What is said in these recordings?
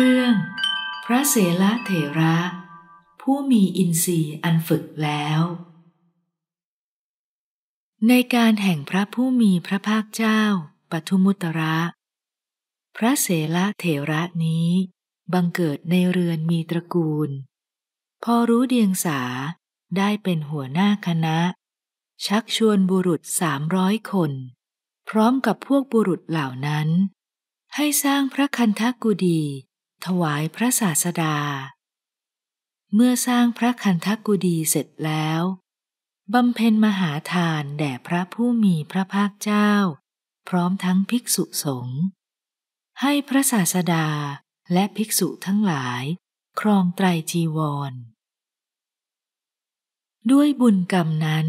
เรื่อง พระเสละเถระ ผู้มีอินทรีย์อันฝึกแล้ว ในการแห่งพระผู้มีพระภาคเจ้าปทุมุตระ พระเสละเถระนี้บังเกิดในเรือนมีตระกูล พอรู้เดียงสาได้เป็นหัวหน้าคณะ ชักชวนบุรุษสามร้อยคน พร้อมกับพวกบุรุษเหล่านั้น ให้สร้างพระคันธกุดีถวายพระศาสดา เมื่อสร้างพระคันธกุดีเสร็จแล้ว บำเพ็ญมหาทานแด่พระผู้มีพระภาคเจ้า พร้อมทั้งภิกษุสงฆ์ให้พระศาสดาและภิกษุทั้งหลาย ครองไตรจีวร ด้วยบุญกรรมนั้น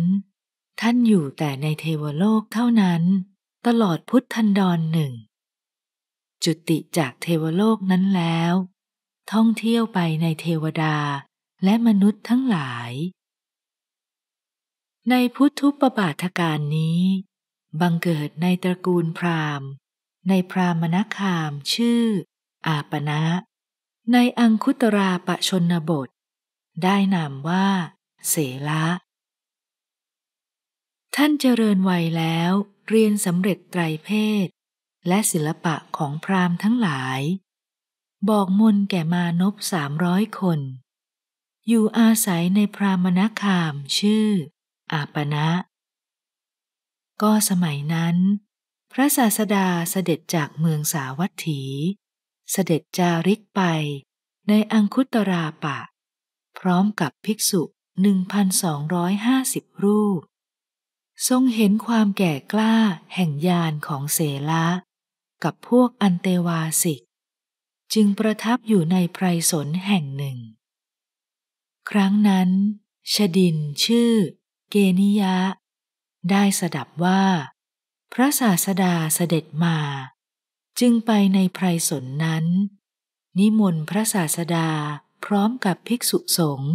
ท่านอยู่แต่ในเทวโลกเท่านั้น ตลอดพุทธันดรหนึ่งจุติจากเทวโลกนั้นแล้ว ท่องเที่ยวไปในเทวดาและมนุษย์ทั้งหลาย ในพุทธุปบาทการนี้ บังเกิดในตระกูลพราหมณ์ ในพราหมณคามชื่ออาปณะในอังคุตราปชนบท ได้นามว่าเสละ ท่านเจริญวัยแล้วเรียนสำเร็จไตรเพศและศิลปะของพราหมณ์ทั้งหลาย บอกมนแก่มานบสามร้อยคน อยู่อาศัยในพรามณคามชื่ออาปณะก็สมัยนั้น พระศาสดาเสด็จจากเมืองสาวัตถี เสด็จจาริกไปในอังคุตราปะ พร้อมกับภิกษุ 1,250 รูป ทรงเห็นความแก่กล้าแห่งยานของเสละกับพวกอันเตวาสิก จึงประทับอยู่ในไพรสนแห่งหนึ่ง ครั้งนั้น ชดินชื่อเกนิยะ ได้สดับว่า พระศาสดาเสด็จมา จึงไปในไพรสนนั้น นิมนต์พระศาสดาพร้อมกับภิกษุสงฆ์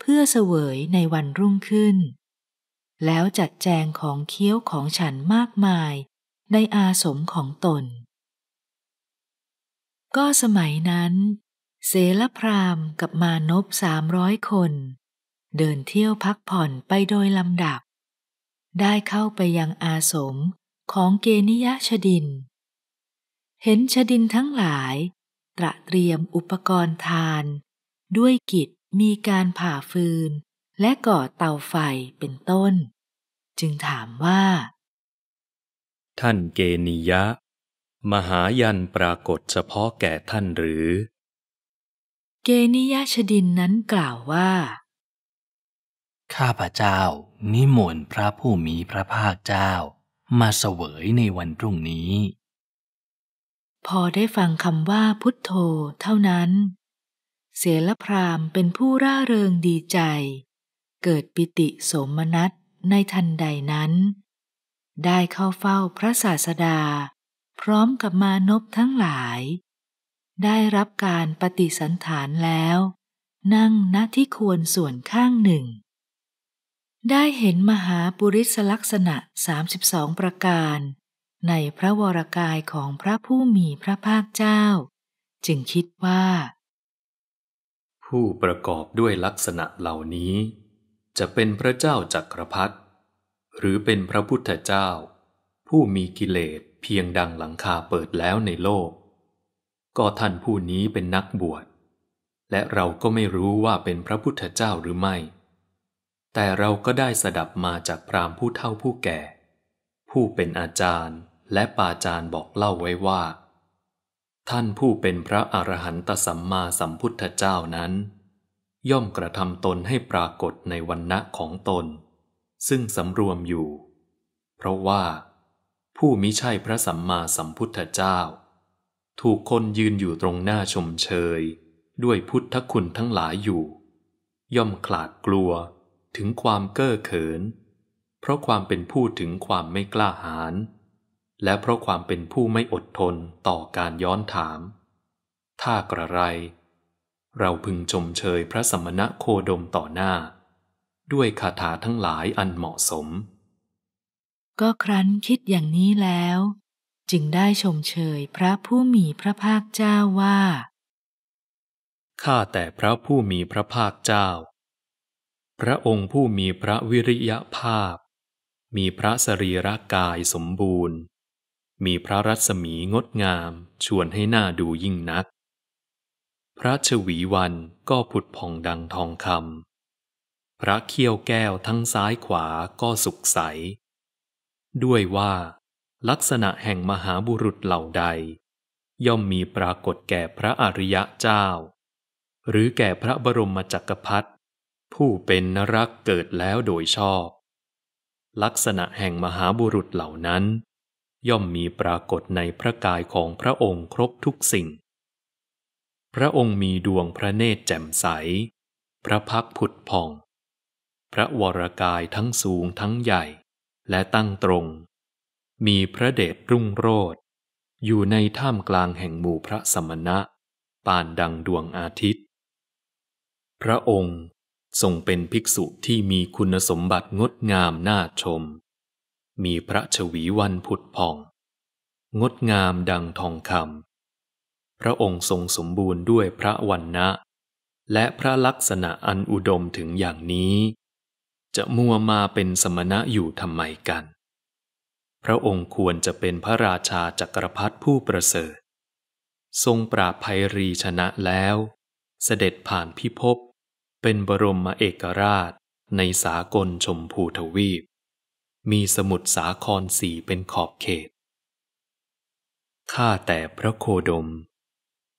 เพื่อเสวยในวันรุ่งขึ้น แล้วจัดแจงของเคี้ยวของฉันมากมายในอาสมของตนก็สมัยนั้น เสลพรามกับมานพสามร้อยคนเดินเที่ยวพักผ่อนไปโดยลำดับ ได้เข้าไปยังอาสมของเกนิยะชดิน เห็นชดินทั้งหลายตระเตรียมอุปกรณ์ทาน ด้วยกิจมีการผ่าฟืนและก่อเตาไฟเป็นต้น จึงถามว่า ท่านเกนิยะมหายันปรากฏเฉพาะแก่ท่านหรือ เกนิยชดินนั้นกล่าวว่า ข้าพระเจ้า นิมนต์พระผู้มีพระภาคเจ้ามาเสวยในวันพรุ่งนี้ พอได้ฟังคำว่าพุทโธ เท่านั้น เสลพรามเป็นผู้ร่าเริงดีใจ เกิดปิติสมนัตในทันใดนั้น ได้เข้าเฝ้าพระศาสดาพร้อมกับมานพทั้งหลาย ได้รับการปฏิสันฐานแล้ว นั่งณที่ควรส่วนข้างหนึ่ง ได้เห็นมหาปุริสลักษณะ 32 ประการ ในพระวรกายของพระผู้มีพระภาคเจ้า จึงคิดว่า ผู้ประกอบด้วยลักษณะเหล่านี้ จะเป็นพระเจ้าจักรพรรดิหรือเป็นพระพุทธเจ้า ผู้มีกิเลสเพียงดังหลังคาเปิดแล้วในโลก ก็ท่านผู้นี้เป็นนักบวชและเราก็ไม่รู้ว่าเป็นพระพุทธเจ้าหรือไม่ แต่เราก็ได้สดับมาจากพราหมณ์ผู้เฒ่าผู้แก่ ผู้เป็นอาจารย์ และปาจารย์บอกเล่าไว้ว่า ท่านผู้เป็นพระอรหันตสัมมาสัมพุทธเจ้านั้น ย่อมกระทำตนให้ปรากฏในวันณะของตน ซึ่งสำรวมอยู่ เพราะว่าผู้มิใช่พระสัมมาสัมพุทธเจ้า ถูกคนยืนอยู่ตรงหน้าชมเชยด้วยพุทธคุณทั้งหลายอยู่ ย่อมขลาดกลัวถึงความเก้อเขินเพราะความเป็นผู้ถึงความไม่กล้าหาญและเพราะความเป็นผู้ไม่อดทนต่อการย้อนถาม ถ้ากระไร เราพึงชมเชยพระสมณะโคดมต่อหน้า ด้วยคาถาทั้งหลายอันเหมาะสมก็ครั้นคิดอย่างนี้แล้ว จึงได้ชมเชยพระผู้มีพระภาคเจ้าว่า ข้าแต่พระผู้มีพระภาคเจ้า พระองค์ผู้มีพระวิริยภาพ มีพระสรีระกายสมบูรณ์ มีพระรัศมีงดงามชวนให้หน่าดูยิ่งนัก พระชวีวันก็ผุดผ่องดังทองคำ พระเขี้ยวแก้วทั้งซ้ายขวาก็สุกใสด้วยว่าลักษณะแห่งมหาบุรุษเหล่าใด ย่อมมีปรากฏแก่พระอริยะเจ้า หรือแก่พระบรมจักรพรรดิผู้เป็นนรักเกิดแล้วโดยชอบ ลักษณะแห่งมหาบุรุษเหล่านั้น ย่อมมีปรากฏในพระกายของพระองค์ครบทุกสิ่ง พระองค์มีดวงพระเนตรแจ่มใส พระพักผุดผ่อง พระวรกายทั้งสูงทั้งใหญ่และตั้งตรง มีพระเดชรุ่งโรดอยู่ในท่ามกลางแห่งหมู่พระสมณะปานดังดวงอาทิตย์ พระองค์ทรงเป็นภิกษุที่มีคุณสมบัติงดงามน่าชม มีพระชวีวันผุดผ่อง งดงามดังทองคำพระองค์ทรงสมบูรณ์ด้วยพระวันนะและพระลักษณะอันอุดมถึงอย่างนี้จะมัวมาเป็นสมณะอยู่ทำไมกัน พระองค์ควรจะเป็นพระราชาจักรพรรดิผู้ประเสริฐ ทรงปราภัยรีชนะแล้ว เสด็จผ่านพิภพ เป็นบรมเอกราชในสากลชมพูทวีป มีสมุดสาครสีเป็นขอบเขต ข้าแต่พระโคดม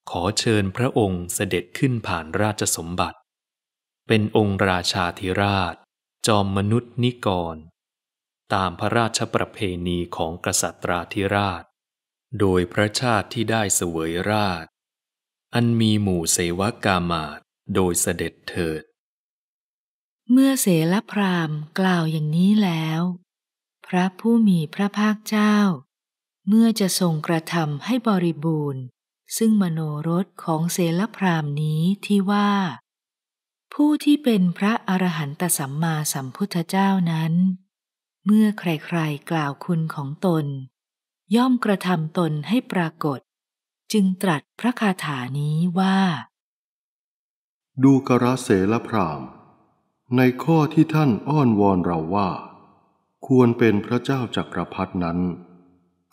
ขอเชิญพระองค์เสด็จขึ้นผ่านราชสมบัติ เป็นองค์ราชาธิราชจอมมนุษย์นิกรตามพระราชประเพณีของกษัตราธิราช โดยพระชาติที่ได้เสวยราช อันมีหมู่เสวกามาตโดยเสด็จเถิด เมื่อเสลพรามกล่าวอย่างนี้แล้ว พระผู้มีพระภาคเจ้า เมื่อจะทรงกระทำให้บริบูรณ์ ซึ่งมโนรสของเสลพรามนี้ที่ว่าผู้ที่เป็นพระอรหันตสัมมาสัมพุทธเจ้านั้น เมื่อใครๆกล่าวคุณของตน ย่อมกระทำตนให้ปรากฏ จึงตรัสพระคาถานี้ว่า ดูกระเสละพราม ในข้อที่ท่านอ้อนวอนเราว่า ควรเป็นพระเจ้าจักรพรรดนั้น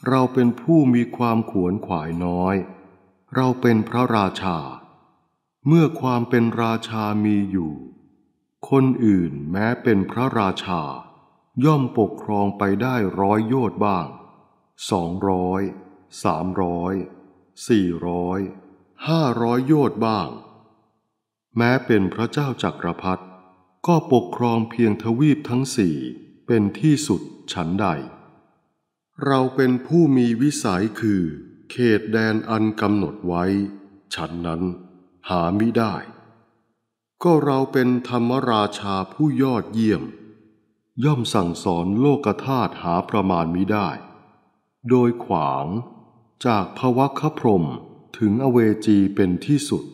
เราเป็นผู้มีความขวนขวายน้อย เราเป็นพระราชาเมื่อความเป็นราชามีอยู่ คนอื่นแม้เป็นพระราชา ย่อมปกครองไปได้ร้อยโยชน์บ้าง สองร้อย สามร้อย สี่ร้อย ห้าร้อยโยชน์บ้าง แม้เป็นพระเจ้าจักรพรรดิก็ปกครองเพียงทวีปทั้งสี่ เป็นที่สุดฉันใด เราเป็นผู้มีวิสัยคือ เขตแดนอันกำหนดไว้ ฉันนั้นหามิได้ ก็เราเป็นธรรมราชาผู้ยอดเยี่ยม ย่อมสั่งสอนโลกธาตุหาประมาณมิได้ โดยขวางจากภวคพรมถึงอเวจีเป็นที่สุด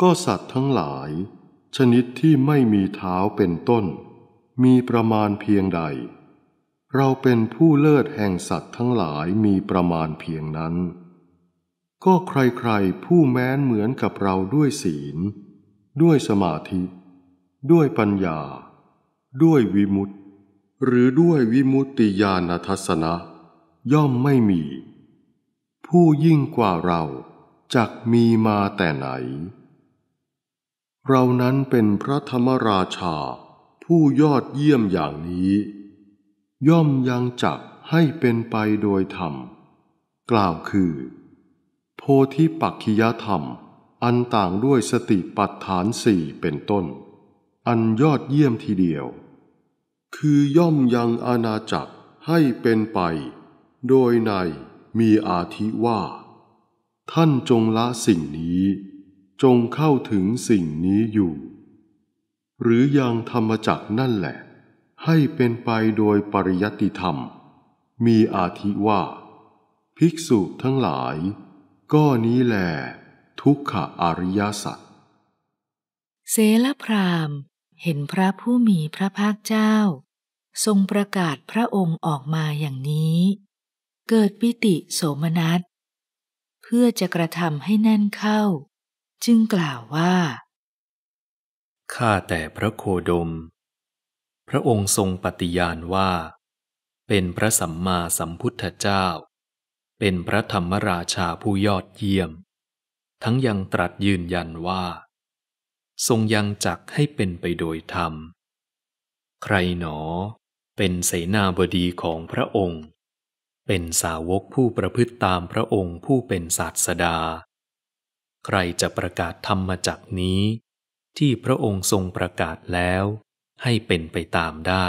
ก็สัตว์ทั้งหลาย ชนิดที่ไม่มีเท้าเป็นต้น มีประมาณเพียงใด เราเป็นผู้เลิศแห่งสัตว์ทั้งหลายมีประมาณเพียงนั้นก็ใครๆผู้แม้นเหมือนกับเราด้วยศีล ด้วยสมาธิ ด้วยปัญญา ด้วยวิมุตติ หรือด้วยวิมุตติญาณทัศนะ ย่อมไม่มี ผู้ยิ่งกว่าเราจักมีมาแต่ไหน เรานั้นเป็นพระธรรมราชา ผู้ยอดเยี่ยมอย่างนี้ ย่อมยังจักให้เป็นไปโดยธรรม กล่าวคือโพธิปักขิยธรรม อันต่างด้วยสติปัฏฐานสี่เป็นต้น อันยอดเยี่ยมทีเดียว คือย่อมยังอาณาจักรให้เป็นไป โดยในมีอาธิว่า ท่านจงละสิ่งนี้ จงเข้าถึงสิ่งนี้อยู่ หรือยังธรรมจักรนั่นแหละ ให้เป็นไปโดยปริยัติธรรม มีอาธิว่า ภิกษุทั้งหลายก็นี้แหละทุกขอริยสัจเสลพราม เห็นพระผู้มีพระภาคเจ้า ทรงประกาศพระองค์ออกมาอย่างนี้ เกิดปิติโสมนัส เพื่อจะกระทำให้แน่นเข้า จึงกล่าวว่า ข้าแต่พระโคดม พระองค์ทรงปฏิญาณว่า เป็นพระสัมมาสัมพุทธเจ้าเป็นพระธรรมราชาผู้ยอดเยี่ยม ทั้งยังตรัสยืนยันว่า ทรงยังจักให้เป็นไปโดยธรรม ใครหนอเป็นเสนาบดีของพระองค์ เป็นสาวกผู้ประพฤติตามพระองค์ผู้เป็นศาสดา ใครจะประกาศธรรมจักนี้ ที่พระองค์ทรงประกาศแล้วให้เป็นไปตามได้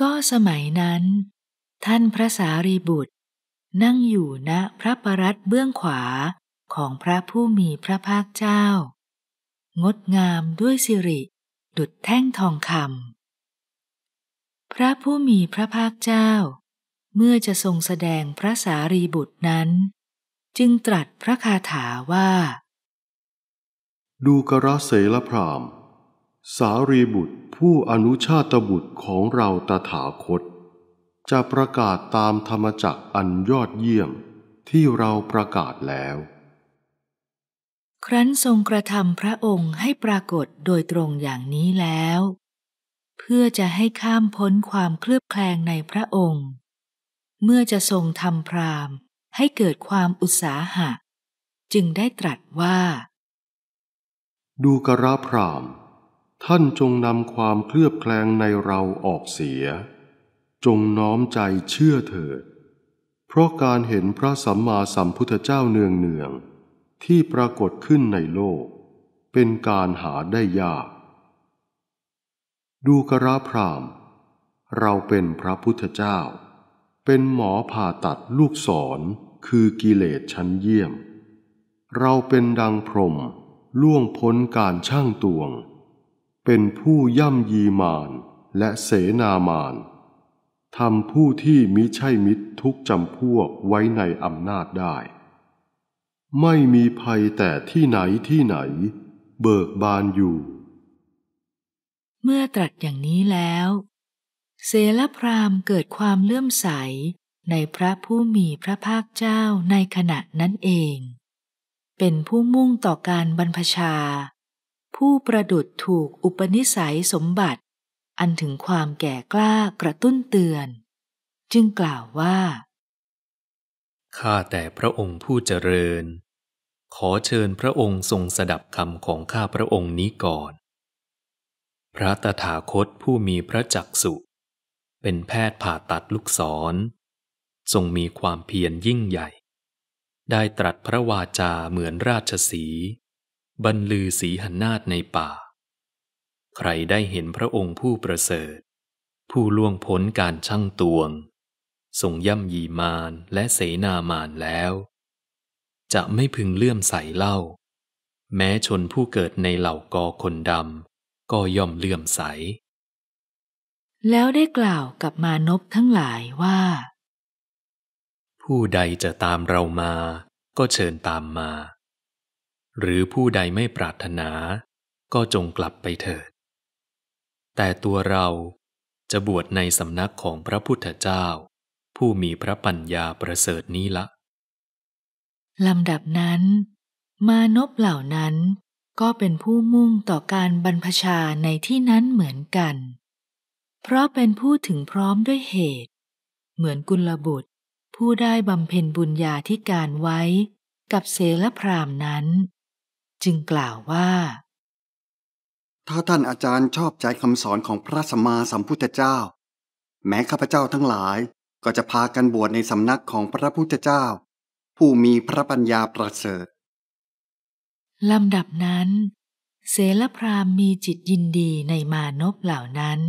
ก็สมัยนั้น ท่านพระสารีบุตรนั่งอยู่ณพระประรัตเบื้องขวาของพระผู้มีพระภาคเจ้า งดงามด้วยสิริดุดแท่งทองคำพระผู้มีพระภาคเจ้า เมื่อจะทรงแสดงพระสารีบุตรนั้น จึงตรัสพระคาถาว่า ดูกระเสลพรามสารีบุตรผู้อนุชาตบุตรของเราตถาคตจะประกาศตามธรรมจักอันยอดเยี่ยมที่เราประกาศแล้ว ครั้นทรงกระทำพระองค์ให้ปรากฏโดยตรงอย่างนี้แล้ว เพื่อจะให้ข้ามพ้นความเคลือบแคลงในพระองค์ เมื่อจะทรงทำพรามให้เกิดความอุตสาหะ จึงได้ตรัสว่า ดูกระพรามท่านจงนำความเคลือบแคลงในเราออกเสียจงน้อมใจเชื่อเถิด เพราะการเห็นพระสัมมาสัมพุทธเจ้าเนืองเนือง ที่ปรากฏขึ้นในโลกเป็นการหาได้ยาก ดูกระพราม เราเป็นพระพุทธเจ้า เป็นหมอผ่าตัดลูกศรคือกิเลสชั้นเยี่ยม เราเป็นดังพรมล่วงพ้นการช่างตวง เป็นผู้ย่ำยีมานและเสนามานทำผู้ที่มิใช่มิตรทุกจำพวกไว้ในอำนาจได้ ไม่มีภัยแต่ที่ไหนที่ไหนเบิกบานอยู่ เมื่อตรัสอย่างนี้แล้ว เสลพรามเกิดความเลื่อมใสในพระผู้มีพระภาคเจ้าในขณะนั้นเอง เป็นผู้มุ่งต่อการบรรพชา ผู้ประดุดถูกอุปนิสัยสมบัติอันถึงความแก่กล้ากระตุ้นเตือน จึงกล่าวว่า ข้าแต่พระองค์ผู้เจริญ ขอเชิญพระองค์ทรงสดับคำของข้าพระองค์นี้ก่อน พระตถาคตผู้มีพระจักสุเป็นแพทย์ผ่าตัดลูกศรทรงมีความเพียรยิ่งใหญ่ ได้ตรัสพระวาจาเหมือนราชสีบรรลือสีหนาฏในป่าใครได้เห็นพระองค์ผู้ประเสริฐ ผู้ล่วงพ้นการช่างตวงทรงย่ำยีมารและเสนามารแล้ว จะไม่พึงเลื่อมใสเล่า แม้ชนผู้เกิดในเหล่ากอคนดำก็ย่อมเลื่อมใส แล้วได้กล่าวกับมานพทั้งหลายว่า ผู้ใดจะตามเรามาก็เชิญตามมา หรือผู้ใดไม่ปรารถนา ก็จงกลับไปเถิดแต่ตัวเราจะบวชในสำนักของพระพุทธเจ้า ผู้มีพระปัญญาประเสริฐนี้ละลำดับนั้น มานพเหล่านั้นก็เป็นผู้มุ่งต่อการบรรพชาในที่นั้นเหมือนกัน เพราะเป็นผู้ถึงพร้อมด้วยเหตุ เหมือนกุลบุตรผู้ได้บำเพ็ญบุญญาที่การไว้กับเสลพรามนั้น จึงกล่าวว่าถ้าท่านอาจารย์ชอบใจคำสอนของพระสัมมาสัมพุทธเจ้า แม้ข้าพเจ้าทั้งหลายก็จะพากันบวชในสำนักของพระพุทธเจ้า ผู้มีพระปัญญาประเสริฐลำดับนั้น เสลพรามมีจิตยินดีในมานพเหล่านั้น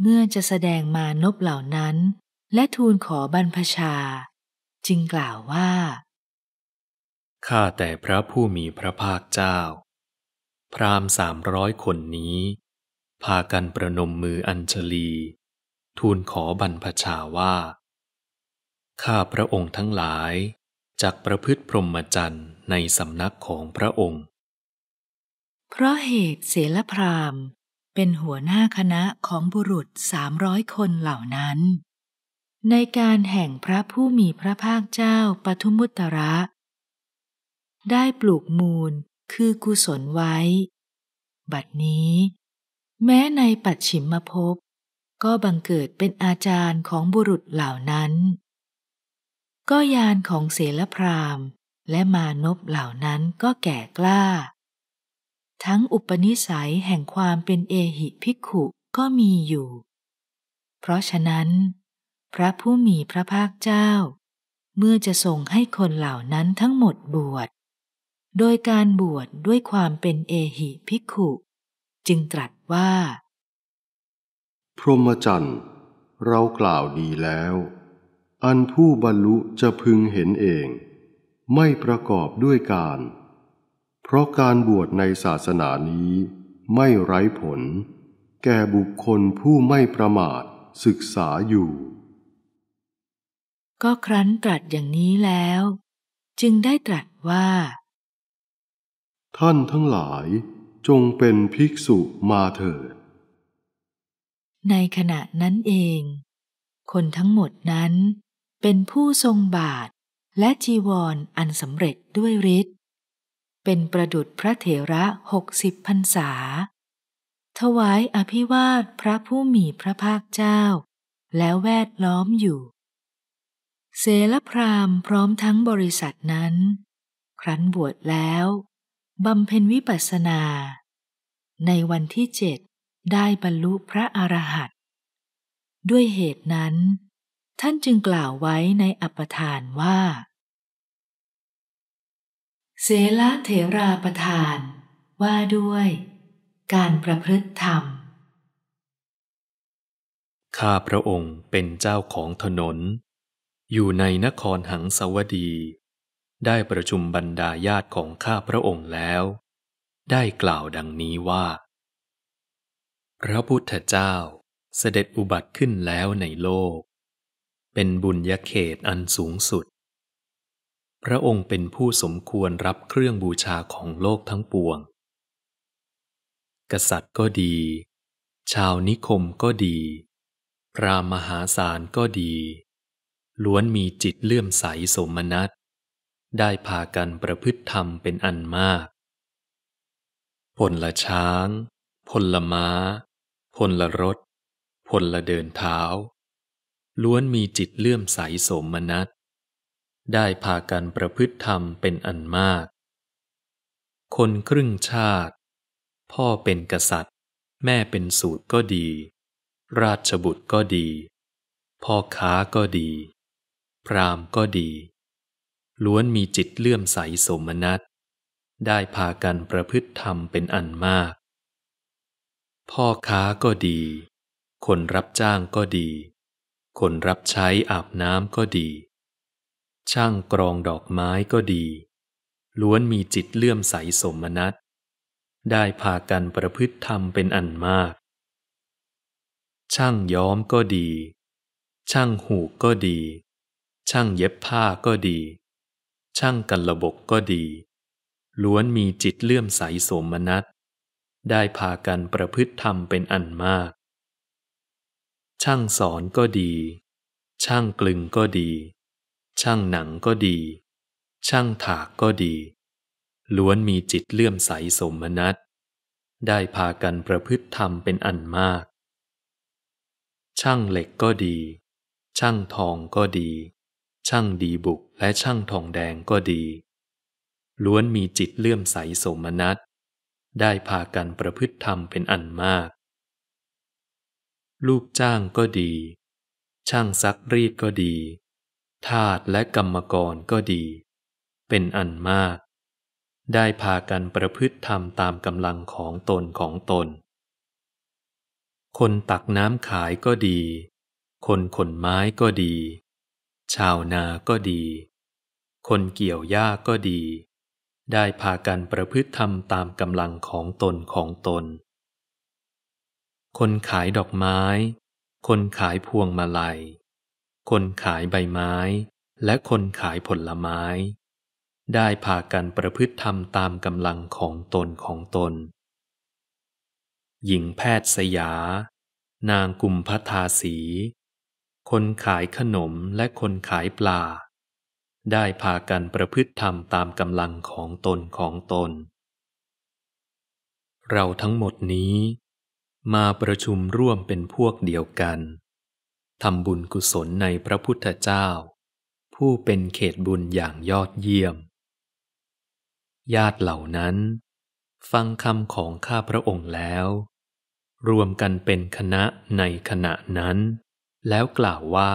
เมื่อจะแสดงมานพเหล่านั้น และทูลขอบรรพชา จึงกล่าวว่า ข้าแต่พระผู้มีพระภาคเจ้าพราหม์สามร้อยคนนี้ พากันประนมมืออัญชลี ทูลขอบรรพชาว่า ข้าพระองค์ทั้งหลาย จัก ประพฤติพรหมจรรย์ใน สำนักของพระองค์ เพราะเหตุเสลพราหม์เป็นหัวหน้าคณะของบุรุษสามร้อยคนเหล่านั้น ในการแห่งพระผู้มีพระภาคเจ้าปทุมุตระ ได้ปลูกมูลคือกุศลไว้ บัดนี้ แม้ในปัจฉิมภพก็บังเกิดเป็นอาจารย์ของบุรุษเหล่านั้น ก็ยานของเสลพราม และมานบเหล่านั้นก็แก่กล้า ทั้งอุปนิสัยแห่งความเป็นเอหิภิกขุก็มีอยู่ เพราะฉะนั้น พระผู้มีพระภาคเจ้า เมื่อจะส่งให้คนเหล่านั้นทั้งหมดบวชโดยการบวชดด้วยความเป็นเอหิภิกขุ จึงตรัสว่า พรหมจรรย์ เรากล่าวดีแล้ว อันผู้บรรลุจะพึงเห็นเอง ไม่ประกอบด้วยการ เพราะการบวชในศาสนานี้ไม่ไร้ผล แก่บุคคลผู้ไม่ประมาทศึกษาอยู่ ก็ครั้นตรัสอย่างนี้แล้ว จึงได้ตรัสว่าท่านทั้งหลายจงเป็นภิกษุมาเถิด ในขณะนั้นเอง คนทั้งหมดนั้นเป็นผู้ทรงบาทและจีวรออันสำเร็จด้วยฤทธิ์เป็นประดุษพระเถระหกสิบพรรษาถวายอภิวาทพระผู้มีพระภาคเจ้า แล้วแวดล้อมอยู่ เสลพรามพร้อมทั้งบริษัทนั้น ครั้นบวชแล้วบำเพ็ญวิปัสสนา ในวันที่เจ็ดได้บรรลุพระอรหันต์ด้วยเหตุนั้น ท่านจึงกล่าวไว้ในอัปปทานว่า เสละเถราประทานว่าด้วย การประพฤติธรรม ข้าพระองค์เป็นเจ้าของถนน อยู่ในนครหังสวดีได้ประชุมบรรดาญาติของข้าพระองค์แล้ว ได้กล่าวดังนี้ว่า พระพุทธเจ้าเสด็จอุบัติขึ้นแล้วในโลก เป็นบุญญาเขตอันสูงสุด พระองค์เป็นผู้สมควรรับเครื่องบูชาของโลกทั้งปวง กษัตริย์ก็ดี ชาวนิคมก็ดี พระมหาศาลก็ดี ล้วนมีจิตเลื่อมใสสมนัตได้พากันประพฤติธรรมเป็นอันมากพลละช้าง พลละม้า พลละรถพลละเดินเท้า ล้วนมีจิตเลื่อมใสสมนัตได้พากันประพฤติธรรมเป็นอันมาก คนครึ่งชาติ พ่อเป็นกษัตริย์ แม่เป็นสูตรก็ดี ราชบุตรก็ดี พ่อค้าก็ดี พรามก็ดีล้วนมีจิตเลื่อมใสสมนัตได้พากันประพฤติธรรมเป็นอันมาก พ่อค้าก็ดี คนรับจ้างก็ดี คนรับใช้อาบน้ำก็ดี ช่างกรองดอกไม้ก็ดี ล้วนมีจิตเลื่อมใสสมนัตได้พากันประพฤติธรรมเป็นอันมาก ช่างย้อมก็ดี ช่างหูกก็ดี ช่างเย็บผ้าก็ดีช่างกันระบกก็ดี ล้วนมีจิตเลื่อมใสโสมนัสได้พากันประพฤติธรรมเป็นอันมาก ช่างสอนก็ดี ช่างกลึงก็ดี ช่างหนังก็ดี ช่างถากก็ดี ล้วนมีจิตเลื่อมใสสมนัสได้พากันประพฤติธรรมเป็นอันมาก ช่างเหล็กก็ดี ช่างทองก็ดีช่างดีบุกและช่างทองแดงก็ดี ล้วนมีจิตเลื่อมใสโสมนัสได้พากันประพฤติธรรมเป็นอันมาก ลูกจ้างก็ดี ช่างซักรีดก็ดีทาสและกรรมกรก็ดี เป็นอันมาก ได้พากันประพฤติธรรมตามกำลังของตนของตน คนตักน้ำขายก็ดี คนขนไม้ก็ดีชาวนาก็ดี คนเกี่ยวหญ้าก็ดี ได้พากันประพฤติธรรมตามกำลังของตนของตน คนขายดอกไม้ คนขายพวงมาลัย คนขายใบไม้และคนขายผลไม้ ได้พากันประพฤติธรรมตามกำลังของตนของตน หญิงแพทย์สยา นางกุมพทาสีคนขายขนมและคนขายปลา ได้พากันประพฤติธรรมตามกำลังของตนของตน เราทั้งหมดนี้ มาประชุมร่วมเป็นพวกเดียวกัน ทำบุญกุศลในพระพุทธเจ้า ผู้เป็นเขตบุญอย่างยอดเยี่ยม ญาติเหล่านั้น ฟังคำของข้าพระองค์แล้ว รวมกันเป็นคณะในขณะนั้นแล้วกล่าวว่า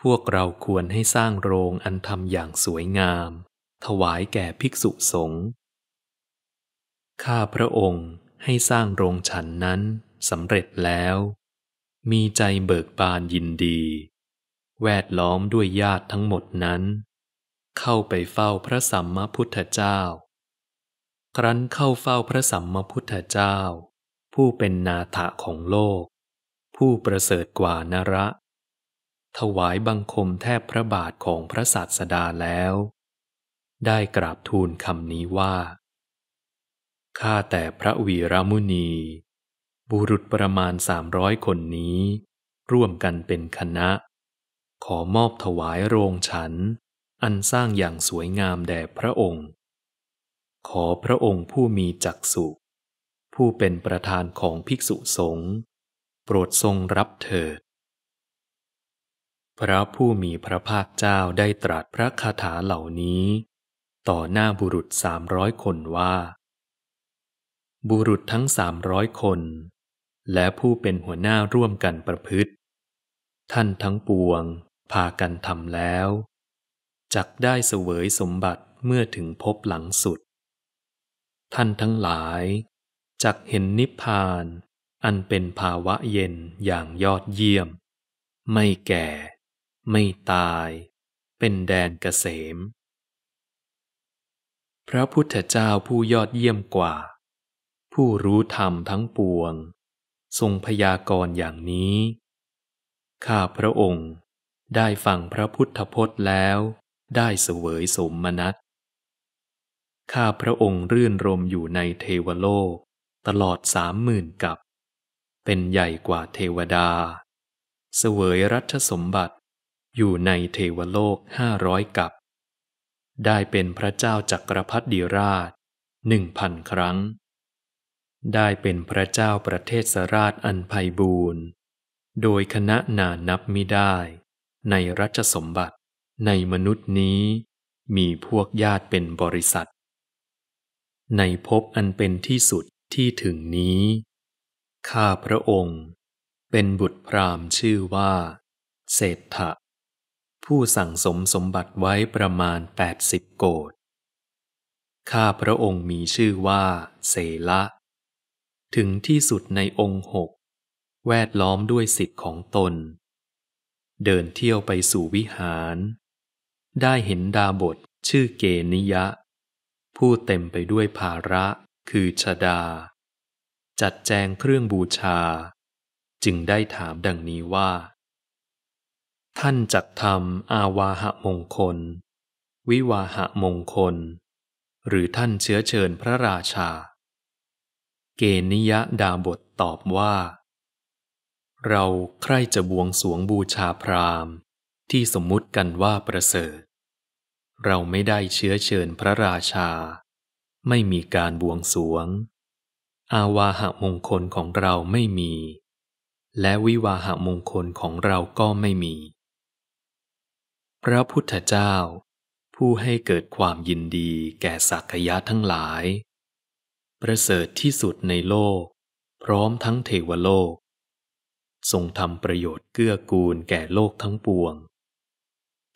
พวกเราควรให้สร้างโรงอันทำอย่างสวยงาม ถวายแก่ภิกษุสงฆ์ ข้าพระองค์ให้สร้างโรงฉันนั้นสำเร็จแล้ว มีใจเบิกบานยินดี แวดล้อมด้วยญาติทั้งหมดนั้น เข้าไปเฝ้าพระสัมมาพุทธเจ้า ครั้นเข้าเฝ้าพระสัมมาพุทธเจ้า ผู้เป็นนาถะของโลกผู้ประเสริฐกว่านระ ถวายบังคมแทบพระบาทของพระศาสดาแล้ว ได้กราบทูลคำนี้ว่า ข้าแต่พระวีรมุนี บุรุษประมาณสามร้อยคนนี้ ร่วมกันเป็นคณะ ขอมอบถวายโรงฉัน อันสร้างอย่างสวยงามแด่พระองค์ ขอพระองค์ผู้มีจักสุผู้เป็นประธานของภิกษุสงฆ์โปรดทรงรับเถิด พระผู้มีพระภาคเจ้าได้ตรัสพระคาถาเหล่านี้ ต่อหน้าบุรุษสามร้อยคนว่า บุรุษทั้งสามร้อยคน และผู้เป็นหัวหน้าร่วมกันประพฤติ ท่านทั้งปวงพากันทำแล้ว จักได้เสวยสมบัติเมื่อถึงพบหลังสุด ท่านทั้งหลายจักเห็นนิพพานอันเป็นภาวะเย็นอย่างยอดเยี่ยม ไม่แก่ ไม่ตาย เป็นแดนเกษม พระพุทธเจ้าผู้ยอดเยี่ยมกว่า ผู้รู้ธรรมทั้งปวง ทรงพยากรณ์อย่างนี้ ข้าพระองค์ได้ฟังพระพุทธพจน์แล้วได้เสวยสมมนัสข้าพระองค์รื่นรมอยู่ในเทวโลกตลอดสามหมื่นกับเป็นใหญ่กว่าเทวดา เสวยรัชสมบัติอยู่ในเทวโลกห้าร้อยกับ ได้เป็นพระเจ้าจักรพรรดิราชหนึ่งพันครั้ง ได้เป็นพระเจ้าประเทศสราชอันไพบูรณ์ โดยคณะนานับไม่ได้ในรัชสมบัติในมนุษย์นี้มีพวกญาติเป็นบริษัท ในภพอันเป็นที่สุดที่ถึงนี้ข้าพระองค์ เป็นบุตรพราหมณ์ชื่อว่า เศรษฐะผู้สั่งสมสมบัติไว้ประมาณ 80 โกดข้าพระองค์มีชื่อว่า เสละ ถึงที่สุดในองค์หก แวดล้อมด้วยสิทธิ์ของตน เดินเที่ยวไปสู่วิหาร ได้เห็นดาบทชื่อเกนิยะ ผู้เต็มไปด้วยภาระคือชดาจัดแจงเครื่องบูชา จึงได้ถามดังนี้ว่า ท่านจักทำอาวาหะมงคล วิวาหะมงคล หรือท่านเชื้อเชิญพระราชา เกณิยะดาบทตอบว่า เราใคร่จะบวงสวงบูชาพราหมณ์ที่สมมุติกันว่าประเสริฐ เราไม่ได้เชื้อเชิญพระราชา ไม่มีการบวงสวงอาวาหะมงคลของเราไม่มี และวิวาหะมงคลของเราก็ไม่มี พระพุทธเจ้า ผู้ให้เกิดความยินดีแก่สักยะทั้งหลาย ประเสริฐที่สุดในโลก พร้อมทั้งเทวโลก ทรงทำประโยชน์เกื้อกูลแก่โลกทั้งปวง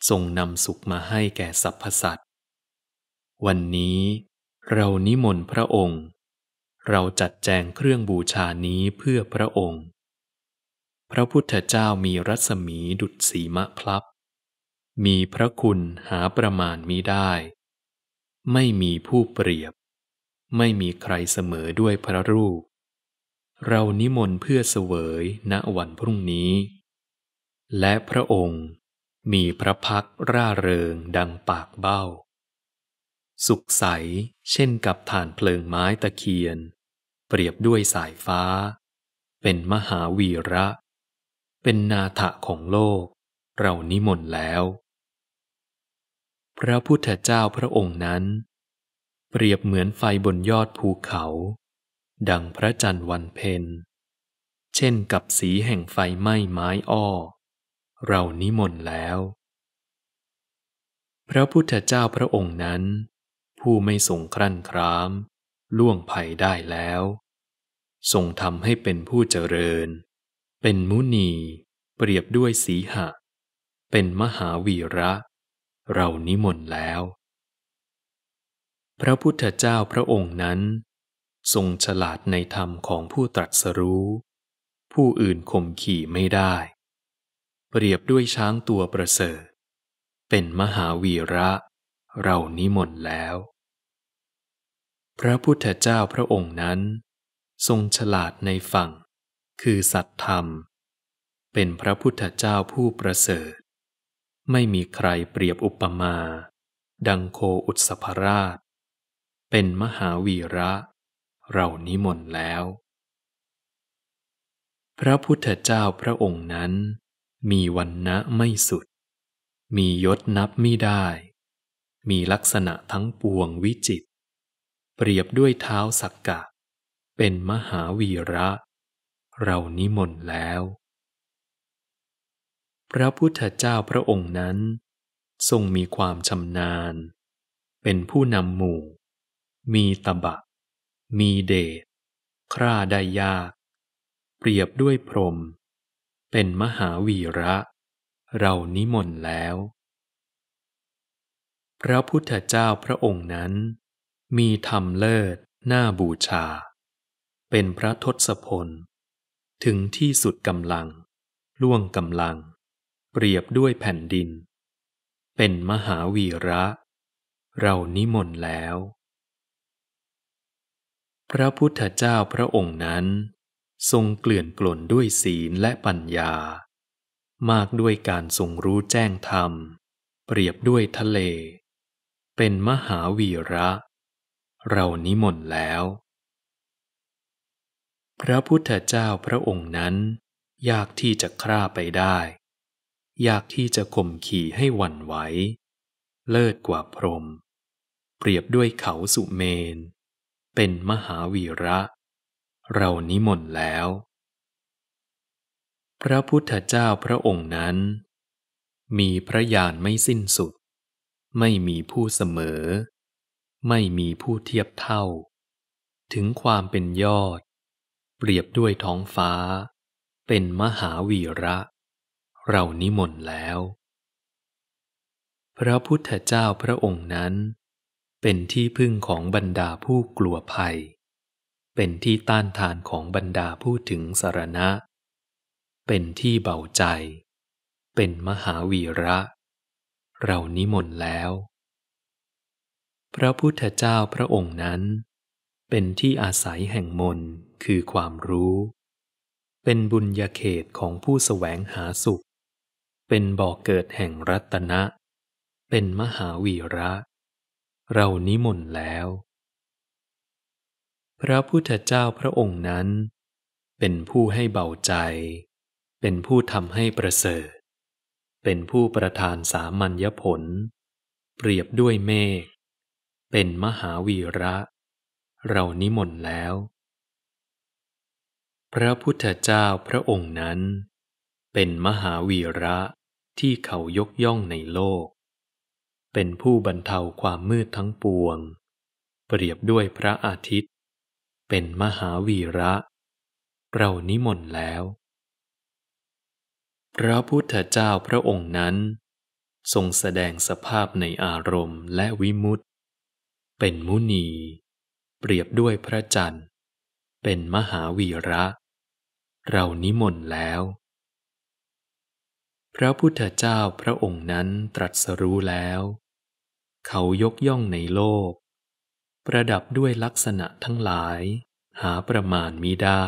ทรงนำสุขมาให้แก่สรรพสัตว์วันนี้เรานิมนต์พระองค์เราจัดแจงเครื่องบูชานี้เพื่อพระองค์ พระพุทธเจ้ามีรัศมีดุจสีมะพลับ มีพระคุณหาประมาณมิได้ ไม่มีผู้เปรียบ ไม่มีใครเสมอด้วยพระรูป เรานิมนต์เพื่อเสวยณวันพรุ่งนี้ และพระองค์มีพระพักร่าเริงดังปากเบ้าสุขใสเช่นกับฐานเพลิงไม้ตะเคียน เปรียบด้วยสายฟ้า เป็นมหาวีระ เป็นนาถะของโลกเรานิมนต์แล้ว พระพุทธเจ้าพระองค์นั้น เปรียบเหมือนไฟบนยอดภูเขา ดังพระจันทร์วันเพ็ญเช่นกับสีแห่งไฟไหม้ไม้อ้อเรานิมนต์แล้ว พระพุทธเจ้าพระองค์นั้นผู้ไม่ทรงครั่นคราม ล่วงภัยได้แล้วทรงทำให้เป็นผู้เจริญ เป็นมุนีเปรียบด้วยสีหะ เป็นมหาวีระ เรานิมนต์แล้ว พระพุทธเจ้าพระองค์นั้น ทรงฉลาดในธรรมของผู้ตรัสรู้ ผู้อื่นข่มขี่ไม่ได้ เปรียบด้วยช้างตัวประเสริฐ เป็นมหาวีระ เรานิมนต์แล้วพระพุทธเจ้าพระองค์นั้น ทรงฉลาดในฝั่ง คือสัตธรรม เป็นพระพุทธเจ้าผู้ประเสริฐ ไม่มีใครเปรียบอุปมา ดังโคอุตสภราช เป็นมหาวีระ เรานิมนต์แล้ว พระพุทธเจ้าพระองค์นั้น มีวันนะไม่สุด มียศนับไม่ได้ มีลักษณะทั้งปวงวิจิตเปรียบด้วยเท้าสักกะ เป็นมหาวีระ เรานิมนต์แล้ว พระพุทธเจ้าพระองค์นั้น ทรงมีความชำนาญ เป็นผู้นำหมู่ มีตบะ มีเดชคร่าได้ยาก เปรียบด้วยพรม เป็นมหาวีระ เรานิมนต์แล้ว พระพุทธเจ้าพระองค์นั้นมีธรรมเลิศน่าบูชา เป็นพระทศพล ถึงที่สุดกำลังล่วงกำลัง เปรียบด้วยแผ่นดิน เป็นมหาวีระ เรานิมนต์แล้ว พระพุทธเจ้าพระองค์นั้น ทรงเกลื่อนกล่นด้วยศีลและปัญญา มากด้วยการทรงรู้แจ้งธรรม เปรียบด้วยทะเล เป็นมหาวีระเรานิมนต์แล้ว พระพุทธเจ้าพระองค์นั้นยากที่จะฆ่าไปได้ยากที่จะข่มขี่ให้หวั่นไหวเลิศกว่าพรมเปรียบด้วยเขาสุเมน เป็นมหาวีระ เรานิมนต์แล้ว พระพุทธเจ้าพระองค์นั้น มีพระญาณไม่สิ้นสุดไม่มีผู้เสมอไม่มีผู้เทียบเท่า ถึงความเป็นยอด เปรียบด้วยท้องฟ้า เป็นมหาวีระ เรานิมนต์แล้ว พระพุทธเจ้าพระองค์นั้น เป็นที่พึ่งของบรรดาผู้กลัวภัย เป็นที่ต้านทานของบรรดาผู้ถึงสารณะ เป็นที่เบาใจ เป็นมหาวีระ เรานิมนต์แล้วพระพุทธเจ้าพระองค์นั้น เป็นที่อาศัยแห่งมนคือความรู้ เป็นบุญญาเขตของผู้สแสวงหาสุข เป็นบ่อกเกิดแห่งรัตนะเป็นมหาวีระ เรานิมนต์แล้ว พระพุทธเจ้าพระองค์นั้น เป็นผู้ให้เบาใจ เป็นผู้ทำให้ประเสริฐ เป็นผู้ประทานสามัญญผล เปรียบด้วยเมฆเป็นมหาวีระ เรานิมนต์แล้ว พระพุทธเจ้าพระองค์นั้น เป็นมหาวีระที่เขายกย่องในโลก เป็นผู้บรรเทาความมืดทั้งปวง เปรียบด้วยพระอาทิตย์ เป็นมหาวีระเรานิมนต์แล้ว พระพุทธเจ้าพระองค์นั้น ทรงแสดงสภาพในอารมณ์และวิมุตตเป็นมุนี เปรียบด้วยพระจันทร์ เป็นมหาวีระ เรานิมนต์แล้ว พระพุทธเจ้าพระองค์นั้นตรัสรู้แล้ว เขายกย่องในโลก ประดับด้วยลักษณะทั้งหลายหาประมาณมิได้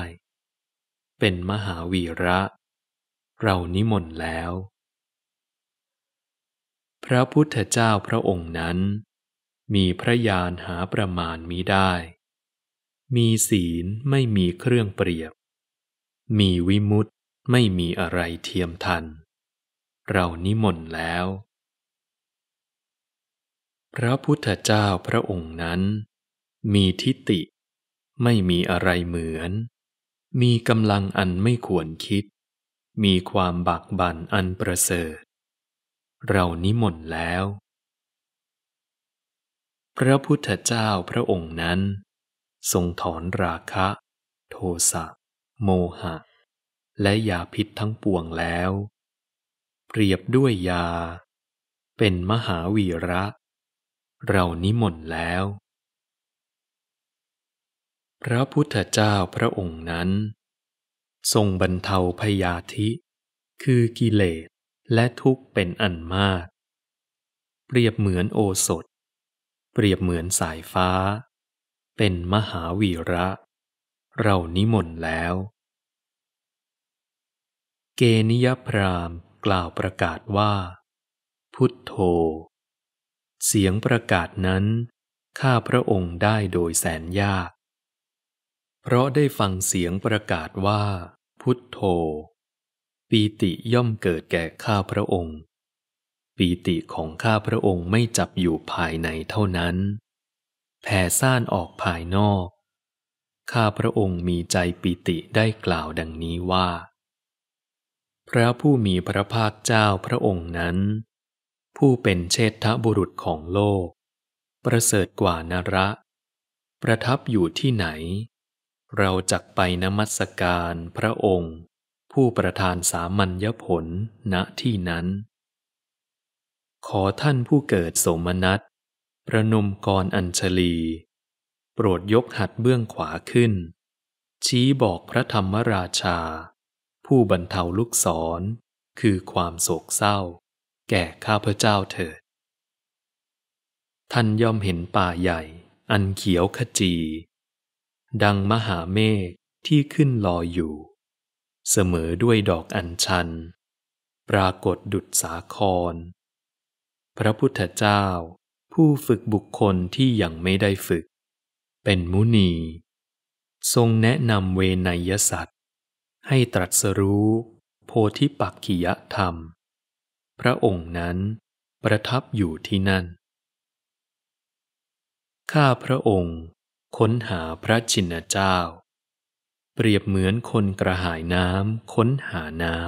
เป็นมหาวีระ เรานิมนต์แล้ว พระพุทธเจ้าพระองค์นั้นมีพระยานหาประมาณมิได้ มีศีลไม่มีเครื่องเปรียบ มีวิมุตตไม่มีอะไรเทียมทัน เรานิมนต์แล้ว พระพุทธเจ้าพระองค์นั้น มีทิฏฐิไม่มีอะไรเหมือน มีกำลังอันไม่ควรคิด มีความบักบั่นอันประเสริฐ เรานิมนต์แล้วพระพุทธเจ้าพระองค์นั้น ทรงถอนราคะ โทสะโมหะ และยาพิษทั้งปวงแล้ว เปรียบด้วยยา เป็นมหาวีระ เรานิมนต์แล้ว พระพุทธเจ้าพระองค์นั้น ทรงบรรเทาพยาธิ คือกิเลสและทุกข์เป็นอันมาก เปรียบเหมือนโอสถเปรียบเหมือนสายฟ้า เป็นมหาวีระ เรานิมนต์แล้ว เกนิยพรามกล่าวประกาศว่า พุทโธ เสียงประกาศนั้น ข้าพระองค์ได้โดยแสนยาก เพราะได้ฟังเสียงประกาศว่า พุทโธปีติย่อมเกิดแก่ข้าพระองค์ปีติของข้าพระองค์ไม่จับอยู่ภายในเท่านั้น แผ่ซ่านออกภายนอก ข้าพระองค์มีใจปีติได้กล่าวดังนี้ว่าพระผู้มีพระภาคเจ้าพระองค์นั้น ผู้เป็นเชษฐบุรุษของโลก ประเสริฐกว่านระ ประทับอยู่ที่ไหน เราจักไปนมัสการพระองค์ ผู้ประธานสามัญญผลณที่นั้นขอท่านผู้เกิดสมนัตประนมกรอัญชลี โปรดยกหัดเบื้องขวาขึ้น ชี้บอกพระธรรมราชา ผู้บรรเทาลูกศรคือความโศกเศร้า แก่ข้าพเจ้าเถิด ท่านย่อมเห็นป่าใหญ่ อันเขียวขจี ดังมหาเมฆที่ขึ้นลอยอยู่ เสมอด้วยดอกอัญชัน ปรากฏดุจสาครพระพุทธเจ้าผู้ฝึกบุคคลที่ยังไม่ได้ฝึก เป็นมุนี ทรงแนะนำเวนยสัตว์ ให้ตรัสรู้ โพธิปักขิยธรรม พระองค์นั้นประทับอยู่ที่นั่น ข้าพระองค์ ค้นหาพระชินเจ้า เปรียบเหมือนคนกระหายน้ำค้นหาน้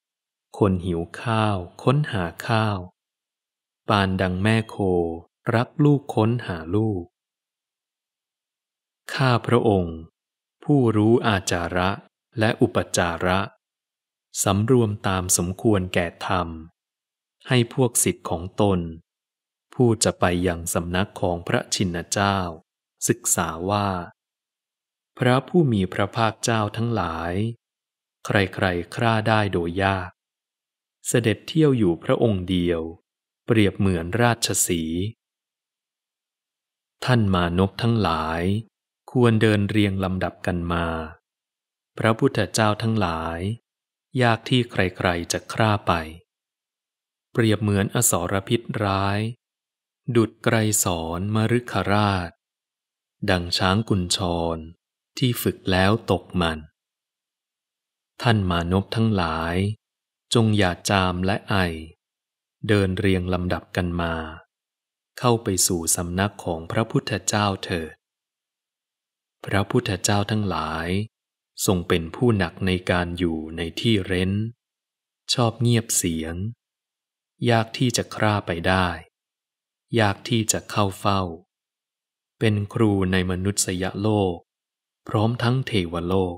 ำคนหิวข้าวค้นหาข้าวปานดังแม่โครักลูกค้นหาลูก ข้าพระองค์ ผู้รู้อาจาระและอุปจาระสำรวมตามสมควรแก่ธรรม ให้พวกสิทธิ์ของตน ผู้จะไปยังสำนักของพระชินเจ้า ศึกษาว่า พระผู้มีพระภาคเจ้าทั้งหลาย ใครๆคร่าได้โดยยาก เสด็จเที่ยวอยู่พระองค์เดียวเปรียบเหมือนราชสี ท่านมานพทั้งหลาย ควรเดินเรียงลำดับกันมา พระพุทธเจ้าทั้งหลาย ยากที่ใครๆจะคร่าไป เปรียบเหมือนอสรพิษร้าย ดุดไกรสอนมรุขราช ดังช้างกุญชรที่ฝึกแล้วตกมัน ท่านมานพทั้งหลาย จงอย่าจามและไอเดินเรียงลำดับกันมา เข้าไปสู่สำนักของพระพุทธเจ้าเถิดพระพุทธเจ้าทั้งหลายทรงเป็นผู้หนักในการอยู่ในที่เร้น ชอบเงียบเสียง ยากที่จะคร่าไปได้ ยากที่จะเข้าเฝ้า เป็นครูในมนุษยโลก พร้อมทั้งเทวโลก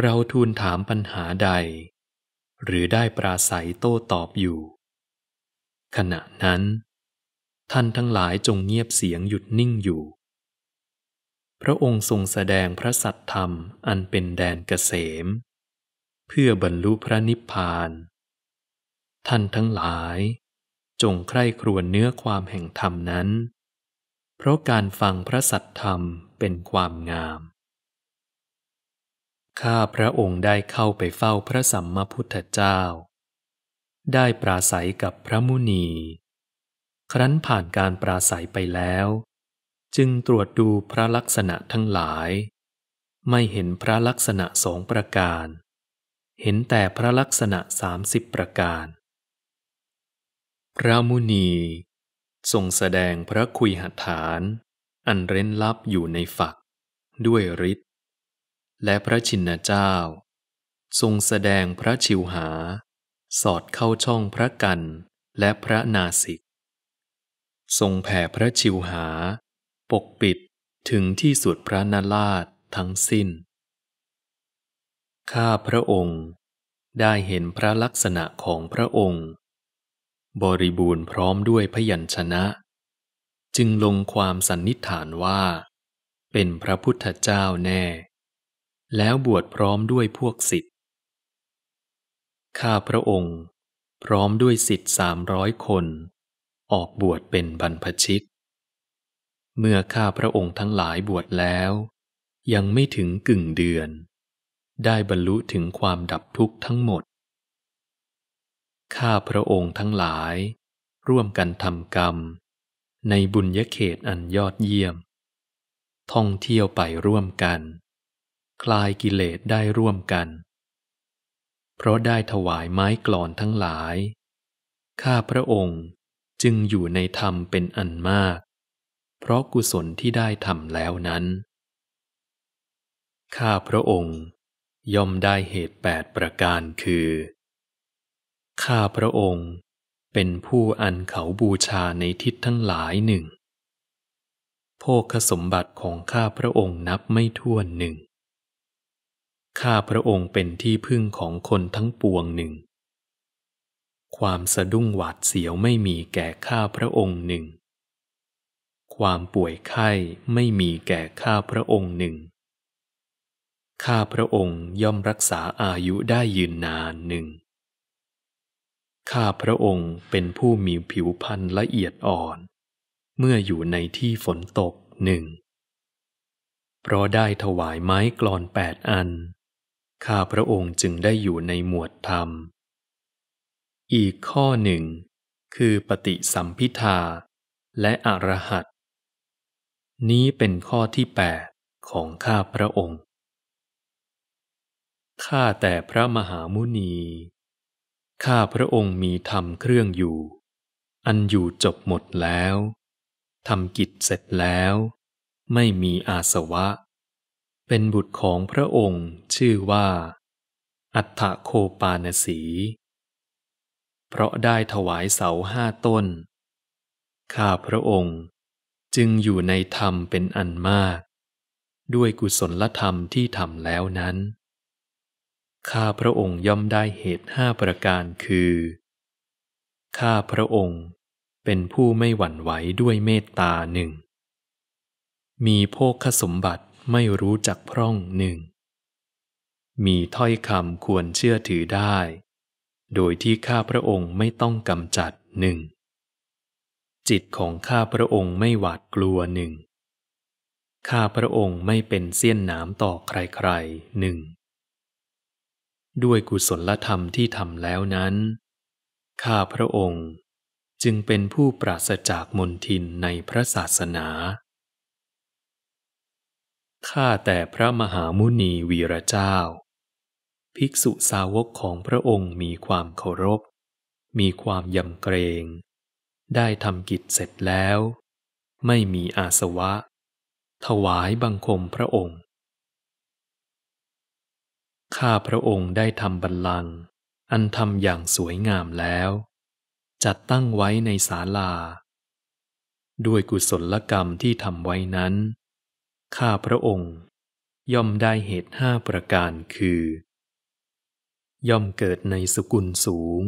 เราทูลถามปัญหาใดหรือได้ปราศัยโต้ตอบอยู่ ขณะนั้น ท่านทั้งหลายจงเงียบเสียงหยุดนิ่งอยู่ พระองค์ทรงแสดงพระสัตธรรมอันเป็นแดนเกษม เพื่อบรรลุพระนิพพาน ท่านทั้งหลายจงใคร่ครวญเนื้อความแห่งธรรมนั้น เพราะการฟังพระสัตธรรมเป็นความงามข้าพระองค์ได้เข้าไปเฝ้าพระสัมมาพุทธเจ้า ได้ปราศัยกับพระมุนี ครั้นผ่านการปราศัยไปแล้ว จึงตรวจดูพระลักษณะทั้งหลาย ไม่เห็นพระลักษณะสองประการ เห็นแต่พระลักษณะสามสิบประการ พระมุนีทรงแสดงพระคุยหัตถาน อันเร้นลับอยู่ในฝักด้วยฤทธิและพระชินเจ้า ทรงแสดงพระชิวหา สอดเข้าช่องพระกันและพระนาสิกทรงแผ่พระชิวหา ปกปิดถึงที่สุดพระนาลาดทั้งสิ้น ข้าพระองค์ได้เห็นพระลักษณะของพระองค์ บริบูรณ์พร้อมด้วยพยัญชนะ จึงลงความสันนิษฐานว่า เป็นพระพุทธเจ้าแน่แล้วบวชพร้อมด้วยพวกสิทธิ์ข้าพระองค์พร้อมด้วยสิทธิ์สามร้อยคนออกบวชเป็นบรรพชิต เมื่อข้าพระองค์ทั้งหลายบวชแล้วยังไม่ถึงกึ่งเดือน ได้บรรลุถึงความดับทุกข์ทั้งหมด ข้าพระองค์ทั้งหลายร่วมกันทำกรรม ในบุญยเขตอันยอดเยี่ยม ท่องเที่ยวไปร่วมกันคลายกิเลสได้ร่วมกัน เพราะได้ถวายไม้กลอนทั้งหลาย ข้าพระองค์จึงอยู่ในธรรมเป็นอันมาก เพราะกุศลที่ได้ทำแล้วนั้น ข้าพระองค์ย่อมได้เหตุแปดประการคือ ข้าพระองค์เป็นผู้อันเขาบูชาในทิศทั้งหลายหนึ่งโภคสมบัติของข้าพระองค์นับไม่ถ้วนหนึ่งข้าพระองค์เป็นที่พึ่งของคนทั้งปวงหนึ่ง ความสะดุ้งหวาดเสียวไม่มีแก่ข้าพระองค์หนึ่ง ความป่วยไข้ไม่มีแก่ข้าพระองค์หนึ่ง ข้าพระองค์ย่อมรักษาอายุได้ยืนนานหนึ่ง ข้าพระองค์เป็นผู้มีผิวพรรณละเอียดอ่อน เมื่ออยู่ในที่ฝนตกหนึ่ง เพราะได้ถวายไม้กรอนแปดอันข้าพระองค์จึงได้อยู่ในหมวดธรรม อีกข้อหนึ่งคือปฏิสัมพิทาและอรหัต นี้เป็นข้อที่8ของข้าพระองค์ ข้าแต่พระมหามุนีข้าพระองค์มีธรรมเครื่องอยู่ อันอยู่จบหมดแล้วทำกิจเสร็จแล้ว ไม่มีอาสวะเป็นบุตรของพระองค์ชื่อว่า อัฏฐโคปานสี เพราะได้ถวายเสาห้าต้น ข้าพระองค์จึงอยู่ในธรรมเป็นอันมาก ด้วยกุศลธรรมที่ทำแล้วนั้น ข้าพระองค์ย่อมได้เหตุห้าประการคือ ข้าพระองค์เป็นผู้ไม่หวั่นไหวด้วยเมตตาหนึ่ง มีโภคสมบัติไม่รู้จักพร่องหนึ่ง มีถ้อยคำควรเชื่อถือได้ โดยที่ข้าพระองค์ไม่ต้องกำจัดหนึ่ง จิตของข้าพระองค์ไม่หวาดกลัวหนึ่ง ข้าพระองค์ไม่เป็นเสี้ยนหนามต่อใครๆหนึ่ง ด้วยกุศลธรรมที่ทำแล้วนั้น ข้าพระองค์จึงเป็นผู้ปราศจากมนทินในพระศาสนาข้าแต่พระมหามุนีวีระเจ้า ภิกษุสาวกของพระองค์มีความเคารพ มีความยำเกรง ได้ทำกิจเสร็จแล้ว ไม่มีอาสวะ ถวายบังคมพระองค์ ข้าพระองค์ได้ทำบัลลังก์อันทำอย่างสวยงามแล้ว จัดตั้งไว้ในศาลา ด้วยกุศลกรรมที่ทำไว้นั้นข้าพระองค์ย่อมได้เหตุห้าประการคือ ย่อมเกิดในสกุลสูง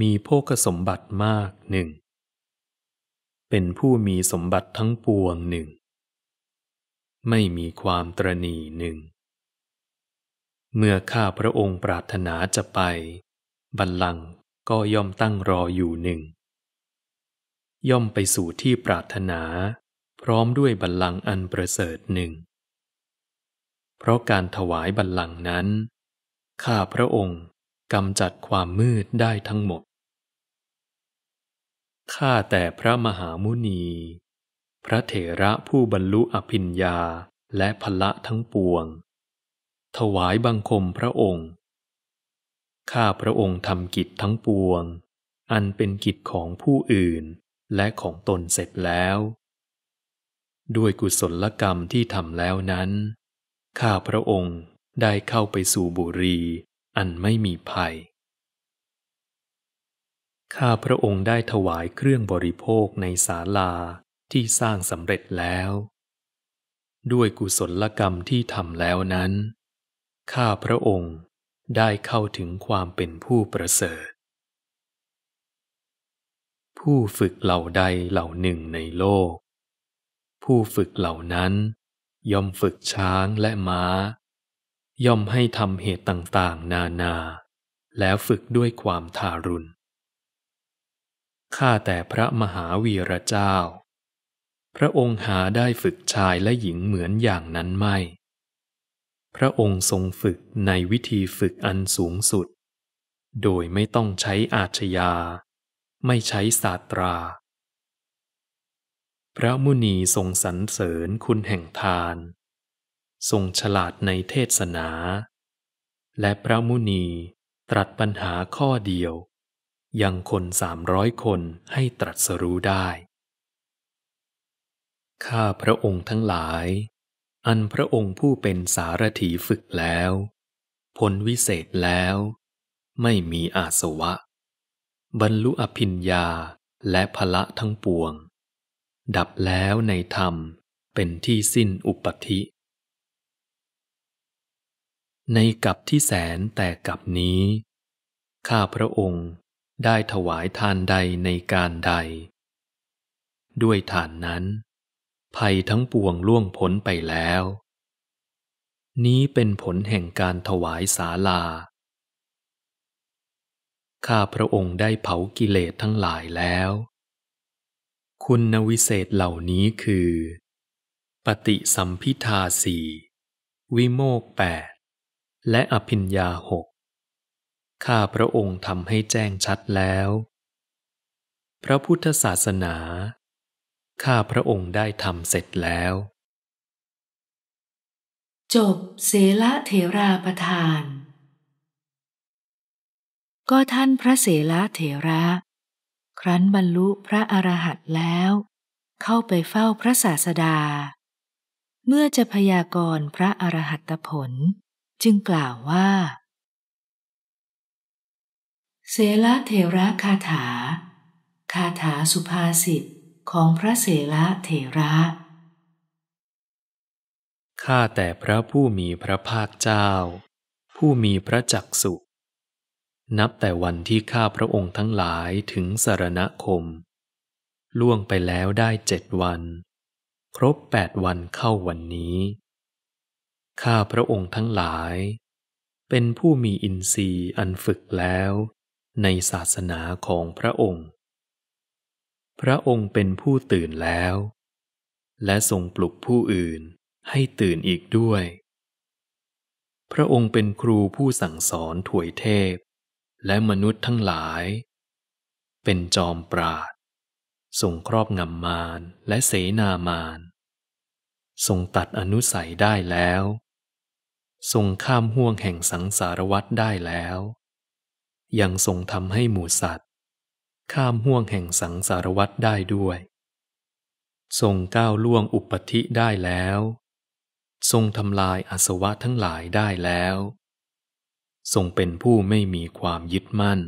มีโภคสมบัติมากหนึ่ง เป็นผู้มีสมบัติทั้งปวงหนึ่ง ไม่มีความตรณีหนึ่ง เมื่อข้าพระองค์ปรารถนาจะไป บัลลังก์ก็ย่อมตั้งรออยู่หนึ่งย่อมไปสู่ที่ปรารถนาพร้อมด้วยบัลลังก์อันประเสริฐหนึ่ง เพราะการถวายบัลลังก์นั้น ข้าพระองค์กำจัดความมืดได้ทั้งหมด ข้าแต่พระมหามุนี พระเถระผู้บรรลุอภิญญา และพละทั้งปวง ถวายบังคมพระองค์ ข้าพระองค์ทำกิจทั้งปวง อันเป็นกิจของผู้อื่นและของตนเสร็จแล้วด้วยกุศลกรรมที่ทำแล้วนั้น ข้าพระองค์ได้เข้าไปสู่บุรีอันไม่มีภัย ข้าพระองค์ได้ถวายเครื่องบริโภคในศาลาที่สร้างสำเร็จแล้ว ด้วยกุศลกรรมที่ทำแล้วนั้น ข้าพระองค์ได้เข้าถึงความเป็นผู้ประเสริฐ ผู้ฝึกเหล่าใดเหล่าหนึ่งในโลกผู้ฝึกเหล่านั้น ย่อมฝึกช้างและมา้า ย่อมให้ทำเหตุต่างๆ นานา แล้วฝึกด้วยความทารุณ ข้าแต่พระมหาวีระเจ้า พระองค์หาได้ฝึกชายและหญิงเหมือนอย่างนั้นไม่ พระองค์ทรงฝึกในวิธีฝึกอันสูงสุด โดยไม่ต้องใช้อาชญาไม่ใช้ศาสตราพระมุนีทรงสรรเสริญคุณแห่งทาน ทรงฉลาดในเทศนา และพระมุนีตรัสปัญหาข้อเดียว ยังคนสามร้อยคนให้ตรัสรู้ได้ ข้าพระองค์ทั้งหลาย อันพระองค์ผู้เป็นสารถีฝึกแล้วพ้นวิเศษแล้ว ไม่มีอาสวะ บรรลุอภิญญาและพละทั้งปวงดับแล้วในธรรมเป็นที่สิ้นอุปธิ ในกับที่แสนแต่กับนี้ ข้าพระองค์ได้ถวายทานใดในการใด ด้วยฐานนั้น ภัยทั้งปวงล่วงพ้นไปแล้ว นี้เป็นผลแห่งการถวายสาลา ข้าพระองค์ได้เผากิเลสทั้งหลายแล้วคุณวิเศษเหล่านี้คือ ปฏิสัมพิทาสีวิโมกแปดและอภิญญาหกข้าพระองค์ทำให้แจ้งชัดแล้ว พระพุทธศาสนาข้าพระองค์ได้ทำเสร็จแล้ว จบเสละเถราประทาน ก็ท่านพระเสละเถระครั้นบรรลุพระอรหันต์แล้ว เข้าไปเฝ้าพระศาสดา เมื่อจะพยากรณ์พระอรหัตผลจึงกล่าวว่า เสลเทระคาถา คาถาสุภาษิตของพระเสลเทระ ข้าแต่พระผู้มีพระภาคเจ้า ผู้มีพระจักสุนับแต่วันที่ข้าพระองค์ทั้งหลายถึงสารณคม ล่วงไปแล้วได้เจ็ดวัน ครบแปดวันเข้าวันนี้ ข้าพระองค์ทั้งหลาย เป็นผู้มีอินทรีย์อันฝึกแล้ว ในศาสนาของพระองค์ พระองค์เป็นผู้ตื่นแล้ว และทรงปลุกผู้อื่นให้ตื่นอีกด้วย พระองค์เป็นครูผู้สั่งสอนถวยเทพและมนุษย์ทั้งหลาย เป็นจอมปราดทรงครอบงำมารและเสนา มารทรงตัดอนุสัยได้แล้ว ทรงข้ามห่วงแห่งสังสารวัฏได้แล้ว ยังทรงทำให้หมูสัตว์ ข้ามห่วงแห่งสังสารวัฏได้ด้วย ทรงก้าวล่วงอุปธิได้แล้ว ทรงทำลายอาสวะทั้งหลายได้แล้วทรงเป็นผู้ไม่มีความยึดมั่น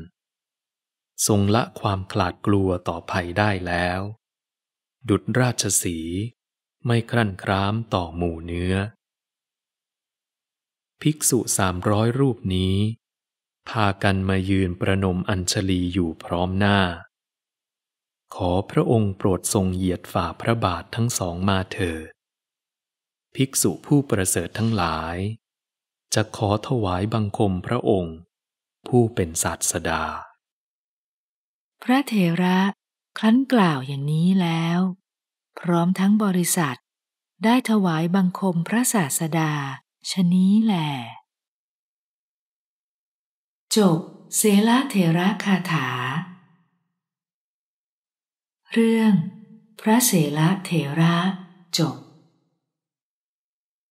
ทรงละความขลาดกลัวต่อภัยได้แล้ว ดุดราชสีไม่ครั่นคร้ามต่อหมู่เนื้อ ภิกษุสามร้อยรูปนี้ พากันมายืนประนมอัญชลีอยู่พร้อมหน้า ขอพระองค์โปรดทรงเหยียดฝ่าพระบาททั้งสองมาเถิด ภิกษุผู้ประเสริฐทั้งหลายจะขอถวายบังคมพระองค์ ผู้เป็นศาสดา พระเถระครั้นกล่าวอย่างนี้แล้ว พร้อมทั้งบริษัท ได้ถวายบังคมพระศาสดา ชนี้แหลจบเสลเถระคาถา เรื่อง พระเสลเถระจบ